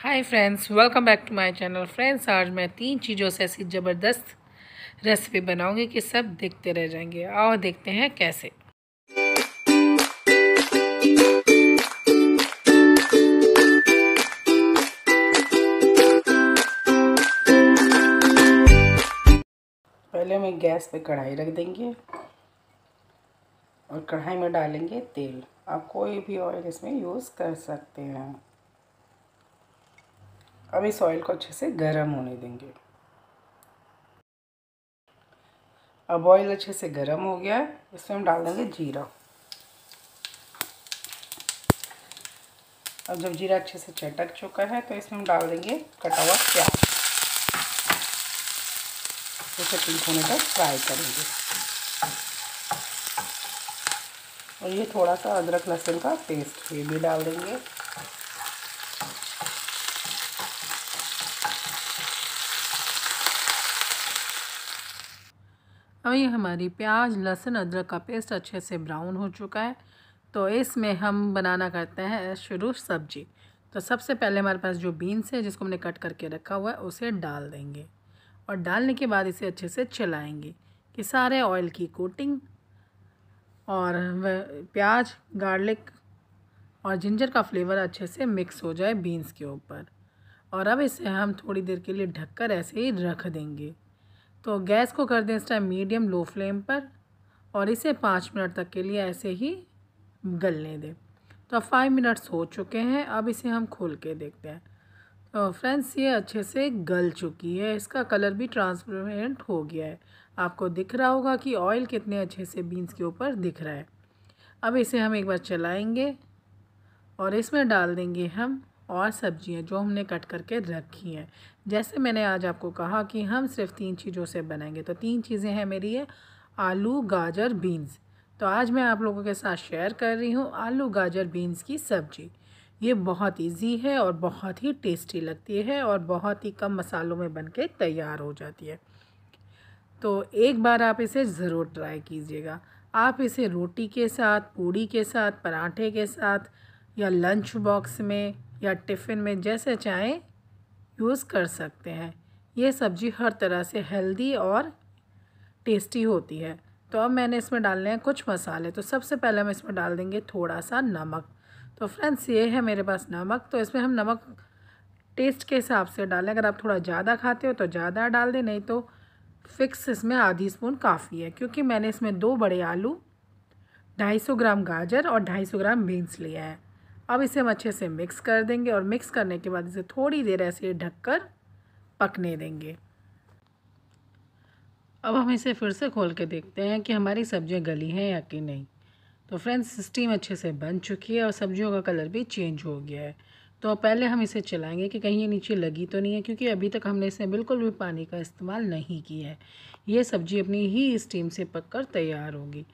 hi friends welcome back to my channel friends आज मैं तीन चीज़ों से ऐसी ज़बरदस्त रेसिपी बनाऊंगी कि सब देखते रह जाएंगे आओ देखते हैं कैसे पहले मैं गैस पे कढ़ाई रख देंगे और कढ़ाई में डालेंगे तेल आप कोई भी ऑयल इसमें यूज़ कर सकते हैं अब इस ऑयल को अच्छे से गर्म होने देंगे अब ऑयल अच्छे से गर्म हो गया है इसमें हम डाल देंगे जीरा अब जब जीरा अच्छे से चटक चुका है तो इसमें हम डाल देंगे कटा हुआ प्याज इसे पिंक होने तक फ्राई करेंगे और ये थोड़ा सा अदरक लहसुन का पेस्ट ये भी डाल देंगे अब ये हमारी प्याज लहसुन अदरक का पेस्ट अच्छे से ब्राउन हो चुका है तो इसमें हम बनाना करते हैं शुरू सब्जी तो सबसे पहले हमारे पास जो बीन्स है जिसको हमने कट करके रखा हुआ है उसे डाल देंगे और डालने के बाद इसे अच्छे से चलाएंगे कि सारे ऑयल की कोटिंग और प्याज गार्लिक और जिंजर का फ्लेवर अच्छे से मिक्स हो जाए बीन्स के ऊपर और अब इसे हम थोड़ी देर के लिए ढककर ऐसे ही रख देंगे तो गैस को कर दें इस टाइम मीडियम लो फ्लेम पर और इसे पाँच मिनट तक के लिए ऐसे ही गलने दें तो अब फाइव मिनट्स हो चुके हैं अब इसे हम खोल के देखते हैं तो फ्रेंड्स ये अच्छे से गल चुकी है इसका कलर भी ट्रांसपेरेंट हो गया है आपको दिख रहा होगा कि ऑयल कितने अच्छे से बीन्स के ऊपर दिख रहा है अब इसे हम एक बार चलाएंगे और इसमें डाल देंगे हम और सब्जियां जो हमने कट करके रखी हैं जैसे मैंने आज आपको कहा कि हम सिर्फ तीन चीज़ों से बनाएंगे तो तीन चीज़ें हैं मेरी ये आलू गाजर बीन्स तो आज मैं आप लोगों के साथ शेयर कर रही हूँ आलू गाजर बीन्स की सब्ज़ी ये बहुत इजी है और बहुत ही टेस्टी लगती है और बहुत ही कम मसालों में बन के तैयार हो जाती है तो एक बार आप इसे ज़रूर ट्राई कीजिएगा आप इसे रोटी के साथ पूड़ी के साथ पराठे के साथ या लंच बॉक्स में या टिफ़िन में जैसे चाहें यूज़ कर सकते हैं ये सब्ज़ी हर तरह से हेल्दी और टेस्टी होती है तो अब मैंने इसमें डालने हैं कुछ मसाले तो सबसे पहले हम इसमें डाल देंगे थोड़ा सा नमक तो फ्रेंड्स ये है मेरे पास नमक तो इसमें हम नमक टेस्ट के हिसाब से डालें अगर आप थोड़ा ज़्यादा खाते हो तो ज़्यादा डाल दें नहीं तो फ़िक्स इसमें आधी स्पून काफ़ी है क्योंकि मैंने इसमें दो बड़े आलू ढाई सौ ग्राम गाजर और ढाई सौ ग्राम बीन्स लिया है अब इसे हम अच्छे से मिक्स कर देंगे और मिक्स करने के बाद इसे थोड़ी देर ऐसे ढककर पकने देंगे अब हम इसे फिर से खोल के देखते हैं कि हमारी सब्ज़ियाँ गली हैं या कि नहीं तो फ्रेंड्स स्टीम अच्छे से बन चुकी है और सब्जियों का कलर भी चेंज हो गया है तो पहले हम इसे चलाएंगे कि कहीं ये नीचे लगी तो नहीं है क्योंकि अभी तक हमने इसमें बिल्कुल भी पानी का इस्तेमाल नहीं किया है ये सब्ज़ी अपनी ही स्टीम से पककर तैयार होगी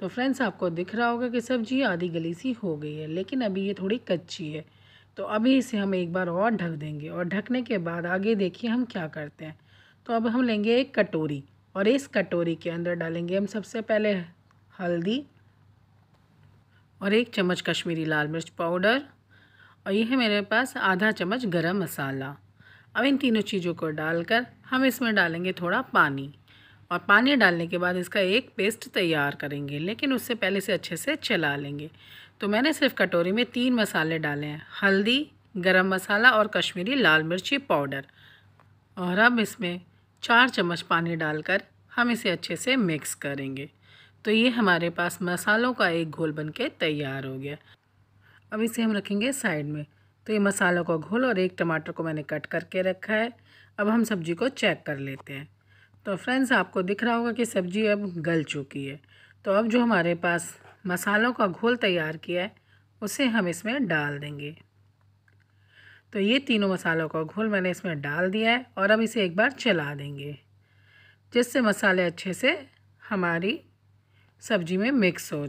तो फ्रेंड्स आपको दिख रहा होगा कि सब्जी आधी गली सी हो गई है लेकिन अभी ये थोड़ी कच्ची है तो अभी इसे हम एक बार और ढक देंगे और ढकने के बाद आगे देखिए हम क्या करते हैं तो अब हम लेंगे एक कटोरी और इस कटोरी के अंदर डालेंगे हम सबसे पहले हल्दी और एक चम्मच कश्मीरी लाल मिर्च पाउडर और यह है मेरे पास आधा चम्मच गरम मसाला अब इन तीनों चीज़ों को डालकर हम इसमें डालेंगे थोड़ा पानी और पानी डालने के बाद इसका एक पेस्ट तैयार करेंगे लेकिन उससे पहले से अच्छे से चला लेंगे तो मैंने सिर्फ कटोरी में तीन मसाले डाले हैं हल्दी गरम मसाला और कश्मीरी लाल मिर्ची पाउडर और अब इसमें चार चम्मच पानी डालकर हम इसे अच्छे से मिक्स करेंगे तो ये हमारे पास मसालों का एक घोल बन के तैयार हो गया अब इसे हम रखेंगे साइड में तो ये मसालों का घोल और एक टमाटर को मैंने कट करके रखा है अब हम सब्जी को चेक कर लेते हैं तो फ्रेंड्स आपको दिख रहा होगा कि सब्ज़ी अब गल चुकी है तो अब जो हमारे पास मसालों का घोल तैयार किया है उसे हम इसमें डाल देंगे तो ये तीनों मसालों का घोल मैंने इसमें डाल दिया है और अब इसे एक बार चला देंगे जिससे मसाले अच्छे से हमारी सब्जी में मिक्स हो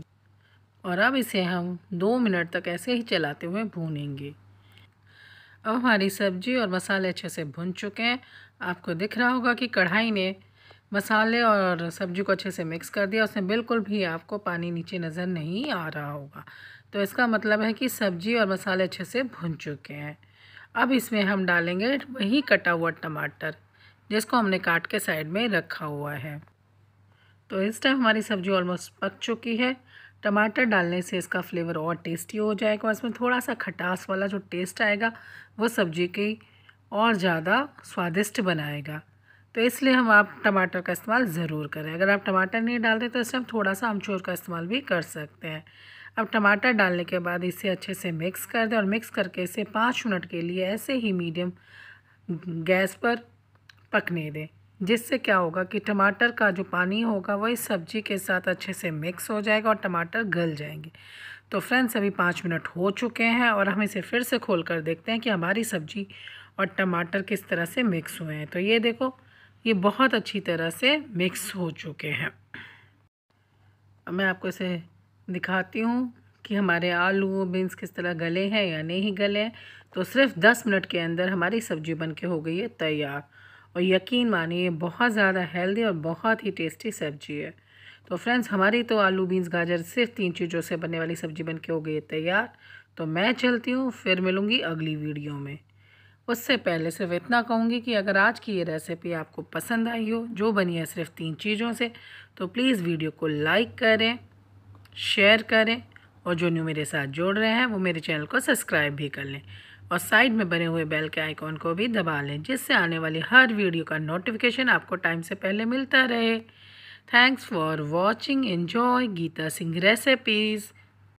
और अब इसे हम दो मिनट तक ऐसे ही चलाते हुए भूनेंगे अब हमारी सब्ज़ी और मसाले अच्छे से भुन चुके हैं आपको दिख रहा होगा कि कढ़ाई ने मसाले और सब्जी को अच्छे से मिक्स कर दिया उसमें बिल्कुल भी आपको पानी नीचे नज़र नहीं आ रहा होगा तो इसका मतलब है कि सब्जी और मसाले अच्छे से भुन चुके हैं अब इसमें हम डालेंगे वही कटा हुआ टमाटर जिसको हमने काट के साइड में रखा हुआ है तो इस टाइम हमारी सब्ज़ी ऑलमोस्ट पक चुकी है टमाटर डालने से इसका फ्लेवर और टेस्टी हो जाएगा इसमें थोड़ा सा खटास वाला जो टेस्ट आएगा वो सब्जी की और ज़्यादा स्वादिष्ट बनाएगा तो इसलिए हम आप टमाटर का इस्तेमाल ज़रूर करें अगर आप टमाटर नहीं डालते तो इसमें हम थोड़ा सा अमचूर का इस्तेमाल भी कर सकते हैं अब टमाटर डालने के बाद इसे अच्छे से मिक्स कर दें और मिक्स करके इसे पाँच मिनट के लिए ऐसे ही मीडियम गैस पर पकने दें जिससे क्या होगा कि टमाटर का जो पानी होगा वह इस सब्ज़ी के साथ अच्छे से मिक्स हो जाएगा और टमाटर गल जाएंगे तो फ्रेंड्स अभी पाँच मिनट हो चुके हैं और हम इसे फिर से खोल कर देखते हैं कि हमारी सब्ज़ी और टमाटर किस तरह से मिक्स हुए हैं तो ये देखो ये बहुत अच्छी तरह से मिक्स हो चुके हैं मैं आपको इसे दिखाती हूँ कि हमारे आलू बीन्स किस तरह गले हैं या नहीं गले हैं तो सिर्फ दस मिनट के अंदर हमारी सब्ज़ी बन के हो गई है तैयार और यकीन मानिए बहुत ज़्यादा हेल्दी और बहुत ही टेस्टी सब्जी है तो फ्रेंड्स हमारी तो आलू बीन्स गाजर सिर्फ तीन चीज़ों से बनने वाली सब्जी बन के हो गई तैयार तो मैं चलती हूँ फिर मिलूँगी अगली वीडियो में उससे पहले सिर्फ इतना कहूँगी कि अगर आज की ये रेसिपी आपको पसंद आई हो जो बनी है सिर्फ तीन चीज़ों से तो प्लीज़ वीडियो को लाइक करें शेयर करें और जो न्यू मेरे साथ जोड़ रहे हैं वो मेरे चैनल को सब्सक्राइब भी कर लें और साइड में बने हुए बेल के आइकॉन को भी दबा लें जिससे आने वाली हर वीडियो का नोटिफिकेशन आपको टाइम से पहले मिलता रहे thanks for watching enjoy Geeta Singh recipes